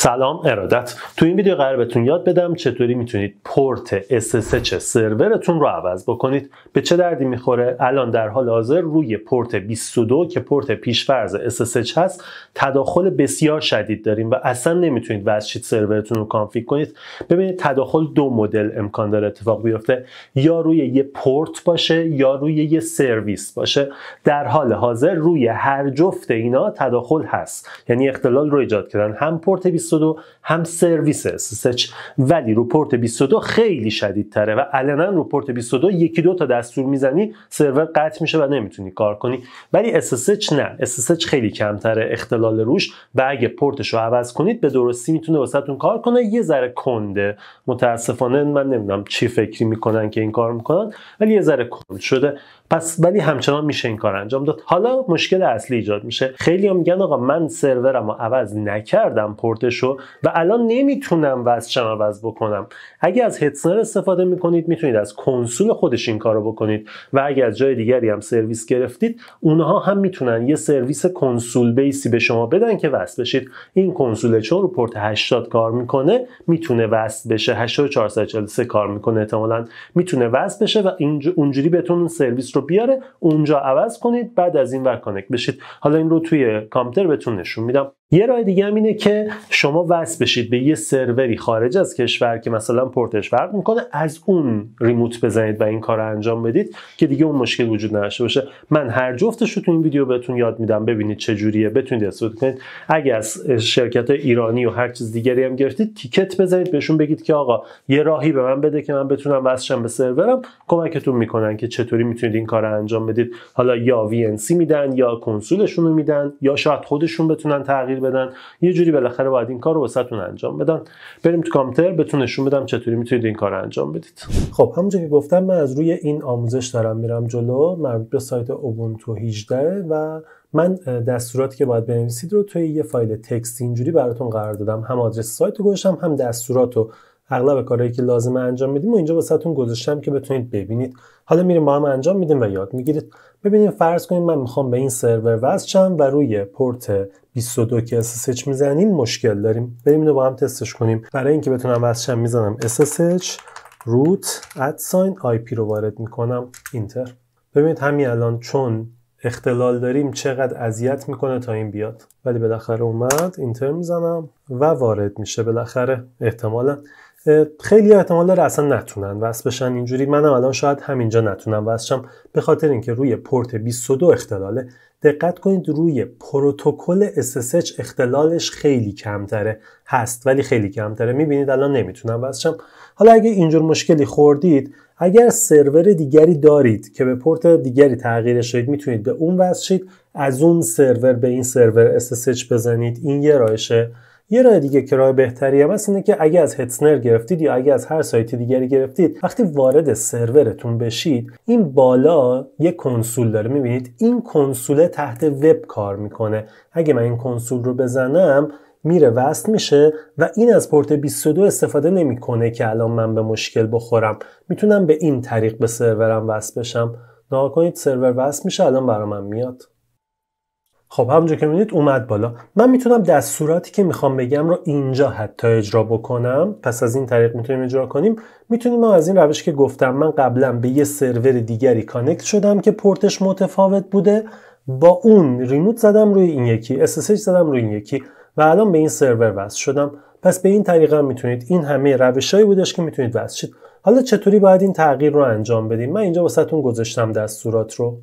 سلام ارادت تو این ویدیو قرار بهتون یاد بدم چطوری میتونید پورت SSH سرورتون رو عوض بکنید به چه دردی میخوره الان در حال حاضر روی پورت 22 که پورت پیشفرض SSH هست تداخل بسیار شدید داریم و اصلا نمیتونید وزشید سرورتون رو کانفیگ کنید ببینید تداخل دو مدل امکان داره اتفاق بیفته یا روی یه پورت باشه یا روی یه سرویس باشه در حال حاضر روی هر جفت اینا تداخل هست یعنی اختلال رو ایجاد کردن هم پورت 22 هم سرویس SSH ولی رو پورت 22 خیلی تره و علنا رو پورت 22 یکی دو تا دستور میزنی سرور قطع میشه و نمیتونی کار کنی ولی SSH نه SSH خیلی کمتره اختلال روش و اگه پورتش رو عوض کنید به درستی میتونه واسهتون کار کنه یه ذره کنده متاسفانه من نمیدونم چی فکری میکنن که این کار میکنن ولی یه ذره کند شده پس ولی همچنان میشه این کار انجام داد حالا مشکل اصلی ایجاد میشه خیلی هم میگن آقا من سرورم رو عوض نکردم پورتشو و الان نمیتونم وضعشم عوض بکنم اگه از هتسنر استفاده میکنید میتونید از کنسول خودش این کارو بکنید و اگر از جای دیگری هم سرویس گرفتید اونها هم میتونن یه سرویس کنسول بیسی به شما بدن که وصل بشید این کنسول چون رو پورت 80 کار میکنه میتونه وصل بشه 8443 کار میکنه احتمالاً میتونه وصل بشه و اونجوری بتون سرویس رو بیاره اونجا عوض کنید بعد از این ور کانکت بشید حالا این رو توی کامپیوتر بهتون نشون میدم یه راه دیگه هم اینه که شما وصل بشید به یه سروری خارج از کشور که مثلا پورتش فرق میکنه از اون ریموت بزنید و این کار انجام بدید که دیگه اون مشکل وجود نداشته باشه من هر جفتش رو تو این ویدیو بهتون یاد میدم ببینید چه جوریه بتونید استفاده کنید اگه از شرکت ایرانی و هر چیز دیگری هم گرفتید تیکت بزنید بهشون بگید که آقا یه راهی به من بده که من بتونم وصلشم به سرورم کمکتون میکنن که چطوری میتونید این کار انجام بدید حالا یا وی میدن یا کنسولشون رو میدن یا شاید خودشون بتونن تغییر بدن یه جوری بالاخره باید این کار رو واسهتون انجام بدن بریم تو کامپیوتر بتون نشون بدم چطوری میتونید این کار رو انجام بدید خب همونجوری که گفتم من از روی این آموزش دارم میرم جلو مربوط به سایت اوبونتو 18 و من دستوراتی که باید بنویسید رو توی یه فایل تکست اینجوری براتون قرار دادم هم آدرس سایت رو گذاشتم هم دستورات رو اغلب کارهایی که لازمه انجام میدیم و اینجا واسهتون گذاشتم که بتونید ببینید حالا میریم با هم انجام میدیم و یاد میگیرید ببینید فرض کنید من میخوام به این سرور وصل و روی پورت 22 که SSH میزنیم مشکل داریم بریم اینو با هم تستش کنیم برای اینکه بتونم وصل میزنم SSH root آی IP رو وارد میکنم اینتر ببینید همین الان چون اختلال داریم چقدر اذیت میکنه تا این بیاد ولی بالاخره اومد اینتر میزنم و وارد میشه بالاخره احتمالا خیلی احتمال داره اصلا نتونن وصل بشن اینجوری منم الان شاید همینجا نتونم وصلشم به خاطر اینکه روی پورت 22 اختلاله دقت کنید روی پروتکل SSH اختلالش خیلی کمتره هست ولی خیلی کمتره میبینید الان نمیتونم وصلشم حالا اگه اینجور مشکلی خوردید اگر سرور دیگری دارید که به پورت دیگری تغییر شدید میتونید به اون وصل شید از اون سرور به این سرور SSH بزنید این یه راهشه یه راه دیگه که راه بهتری هم هست اینه که اگه از هتسنر گرفتید یا اگه از هر سایت دیگری گرفتید وقتی وارد سرورتون بشید این بالا یه کنسول داره میبینید این کنسوله تحت وب کار میکنه اگه من این کنسول رو بزنم میره وست میشه و این از پورت 22 استفاده نمیکنه که الان من به مشکل بخورم میتونم به این طریق به سرورم وصل بشم نها کنید سرور وست میشه الان برا من میاد خب همونجا که میدید اومد بالا من میتونم دستوراتی که میخوام بگم رو اینجا حتی اجرا بکنم پس از این طریق میتونیم اجرا کنیم میتونیم از این روش که گفتم من قبلا به یه سرور دیگری کانکت شدم که پورتش متفاوت بوده با اون ریموت زدم روی این یکی SSH زدم روی این یکی و الان به این سرور وصل شدم پس به این طریق میتونید این همه روشهایی بودش که میتونید وصل شید حالا چطوری باید این تغییر رو انجام بدیم من اینجا واسهتون گذاشتم دستورات رو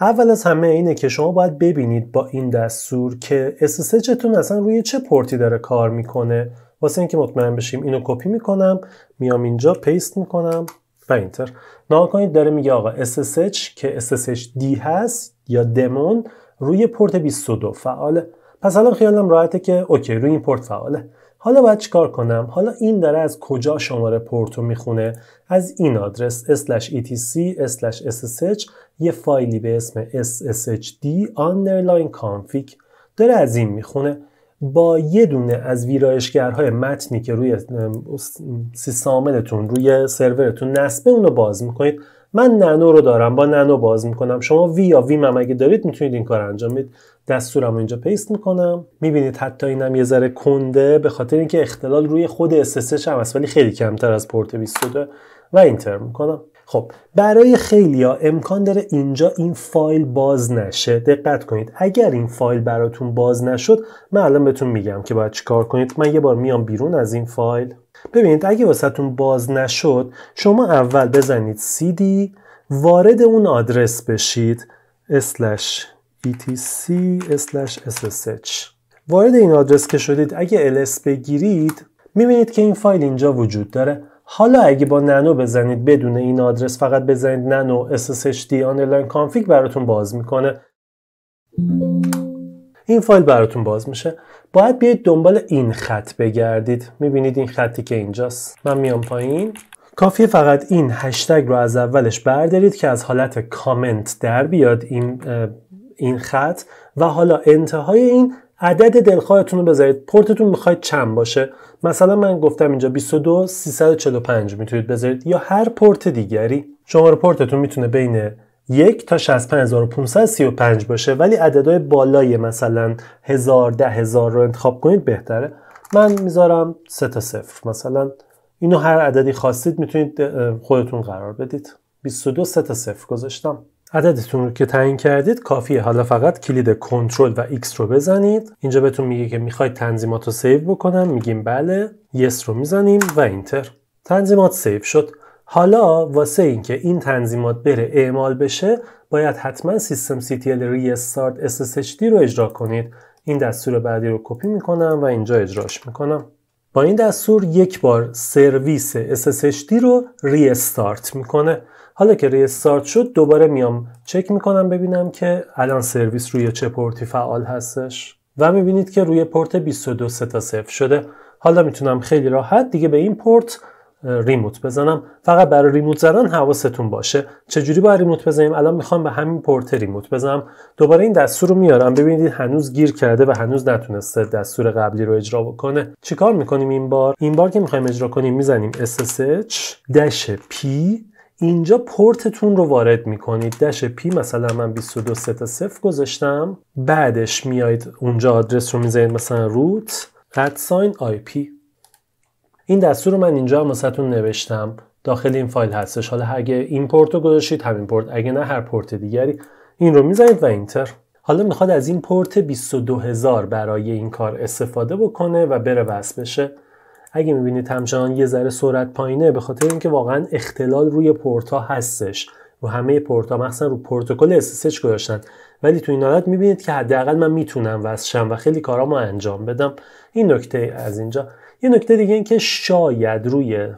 اول از همه اینه که شما باید ببینید با این دستور که SSHتون اصلا روی چه پورتی داره کار میکنه واسه اینکه مطمئن بشیم اینو کپی میکنم میام اینجا پیست میکنم و اینتر نها کنید داره میگه آقا SSH که SSHD هست یا دمون روی پورت 22 فعاله پس الان خیالم راحته که اوکی روی این پورت فعاله حالا باید چیکار کنم حالا این داره از کجا شماره پورتو میخونه از این آدرس /etc/ssh یه فایلی به اسم sshd config داره از این میخونه با یه دونه از ویرایشگرهای متنی که روی عاملتون روی سرورتون نصبه اونو باز میکنید من نانو رو دارم با نانو باز میکنم شما وی یا ویم هم اگه دارید میتونید این کار انجام بدید دستورم اینجا پیست میکنم میبینید حتی اینم یه ذره کنده به خاطر اینکه اختلال روی خود SSH هم هست ولی خیلی کمتر از پورت 22 و اینتر میکنم خب برای ها امکان داره اینجا این فایل باز نشه دقت کنید اگر این فایل براتون باز نشد من الان بهتون میگم که باید چیکار کنید من یه بار میام بیرون از این فایل ببینید اگه واسهتون باز نشد شما اول بزنید cd وارد اون آدرس بشید slash etc slash ssh وارد این آدرس که شدید اگه ls بگیرید میبینید که این فایل اینجا وجود داره حالا اگه با نانو بزنید بدون این آدرس فقط بزنید ننو SSHD آنلاین کانفیگ براتون باز میکنه این فایل براتون باز میشه باید بیاید دنبال این خط بگردید میبینید این خطی که اینجاست من میام پایین کافیه فقط این هشتگ رو از اولش بردارید که از حالت کامنت در بیاد این این خط و حالا انتهای این عدد دلخواهتون رو بذارید پورتتون میخواید چند باشه مثلا من گفتم اینجا 22 345 میتونید بذارید یا هر پورت دیگری یعنی شماره پورتتون میتونه بین 1 تا 65535 باشه ولی عددهای بالای مثلا 1000 ده هزار رو انتخاب کنید بهتره من میذارم 3 تا صفر مثلا اینو هر عددی خواستید میتونید خودتون قرار بدید 22 3 تا 0 گذاشتم عددتون رو که تعیین کردید کافیه حالا فقط کلید کنترل و X رو بزنید اینجا بهتون میگه که میخواید تنظیمات رو سیو بکنم میگیم بله یس رو میزنیم و اینتر تنظیمات سیو شد حالا واسه اینکه این تنظیمات بره اعمال بشه باید حتما سیستم CTL اچ SSHD رو اجرا کنید این دستور بعدی رو کپی میکنم و اینجا اجراش میکنم با این دستور یک بار سرویس SSHD رو ریستارت میکنه حالا که ریستارت شد دوباره میام چک میکنم ببینم که الان سرویس روی چه پورتی فعال هستش و میبینید که روی پورت 22 تا صفر شده حالا میتونم خیلی راحت دیگه به این پورت ریموت بزنم فقط برای ریموت زدن حواستون باشه چجوری باید ریموت بزنیم الان میخوام به همین پورت ریموت بزنم دوباره این دستور رو میارم ببینید هنوز گیر کرده و هنوز نتونسته دستور قبلی رو اجرا بکنه چیکار میکنیم این بار این بار که میخوایم اجرا کنیم میزنیم ssh p اینجا پورتتون رو وارد میکنید دش پی مثلا من 22 تا صفر گذاشتم بعدش میایید اونجا آدرس رو میزنید مثلا روت ساین آی پی این دستور رو من اینجا هم نوشتم داخل این فایل هستش حالا اگه این پورت رو گذاشتید همین پورت اگه نه هر پورت دیگری این رو میزنید و اینتر حالا میخواد از این پورت 22000 برای این کار استفاده بکنه و بره وصل بشه اگه میبینید همچنان یه ذره سرعت پایینه به خاطر اینکه واقعا اختلال روی پورتا هستش رو همه پورتا مثلا رو پروتکل SSH گذاشتن ولی تو این حالت میبینید که حداقل من میتونم وزشم و خیلی کارامو انجام بدم این نکته از اینجا یه نکته دیگه این که شاید روی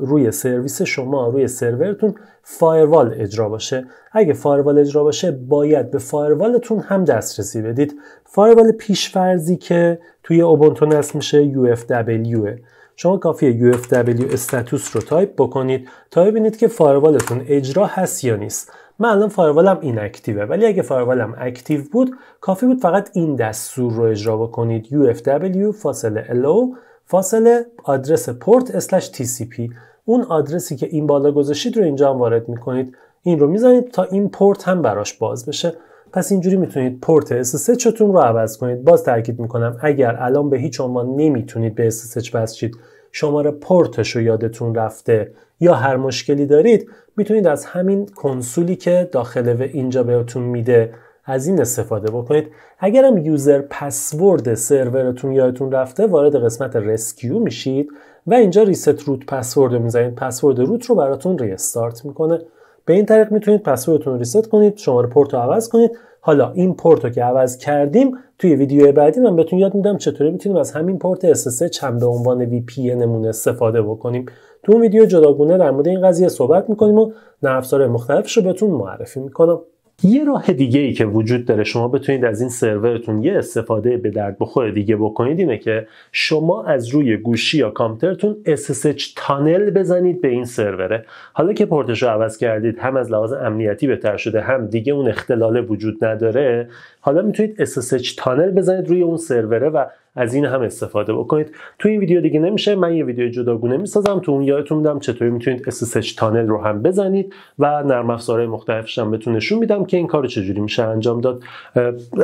روی سرویس شما روی سرورتون فایروال اجرا باشه اگه فایروال اجرا باشه باید به فایروالتون هم دسترسی بدید فایروال پیشفرزی که توی اوبونتو نصب میشه UFW شما کافیه UFW استاتوس رو تایپ بکنید تا ببینید که فایروالتون اجرا هست یا نیست من الان فایروالم این اکتیوه ولی اگه فایروالم اکتیو بود کافی بود فقط این دستور رو اجرا بکنید UFW فاصله allow فاصله آدرس پورت اسلش TCP اون آدرسی که این بالا گذاشتید رو اینجا هم وارد میکنید این رو میزنید تا این پورت هم براش باز بشه پس اینجوری میتونید پورت SSH چتون رو عوض کنید باز تاکید میکنم اگر الان به هیچ عنوان نمیتونید به SSH بسچید شماره پورتش رو یادتون رفته یا هر مشکلی دارید میتونید از همین کنسولی که داخل و اینجا بهتون میده از این استفاده بکنید اگرم یوزر پسورد سرورتون یادتون رفته وارد قسمت رسکیو میشید و اینجا ریست روت پسورد رو میزنید پسورد روت رو براتون ریستارت میکنه به این طریق میتونید پسوردتون رو ریست کنید شماره پورت رو عوض کنید حالا این پورت رو که عوض کردیم توی ویدیو بعدی من بهتون یاد میدم چطوری میتونیم از همین پورت SSH هم به عنوان VPN نمونه استفاده بکنیم تو اون ویدیو جداگونه در مورد این قضیه صحبت میکنیم و نرم مختلفش رو بهتون معرفی میکنم یه راه دیگه ای که وجود داره شما بتونید از این سرورتون یه استفاده به درد بخوره دیگه بکنید اینه که شما از روی گوشی یا کامپیوترتون SSH تانل بزنید به این سروره حالا که پورتش رو عوض کردید هم از لحاظ امنیتی بهتر شده هم دیگه اون اختلاله وجود نداره حالا میتونید SSH تانل بزنید روی اون سروره و از این هم استفاده بکنید تو این ویدیو دیگه نمیشه من یه ویدیو جداگونه میسازم تو اون یادتون میدم چطوری میتونید SSH تانل رو هم بزنید و نرم افزارهای مختلفش هم بهتون نشون میدم که این کارو چجوری میشه انجام داد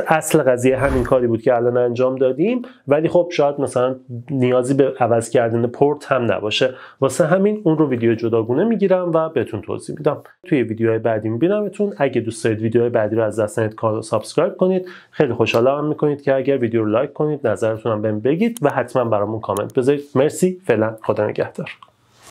اصل قضیه همین کاری بود که الان انجام دادیم ولی خب شاید مثلا نیازی به عوض کردن پورت هم نباشه واسه همین اون رو ویدیو جداگونه میگیرم و بهتون توضیح میدم توی ویدیوهای بعدی میبینمتون اگه دوست دارید ویدیوهای بعدی رو از دست کار سابسکرایب کنید خیلی خوشحالم میکنید که اگر ویدیو رو لایک کنید نظر نظرتون بهم بگید و حتما برامون کامنت بذارید مرسی فعلا خدا نگهدار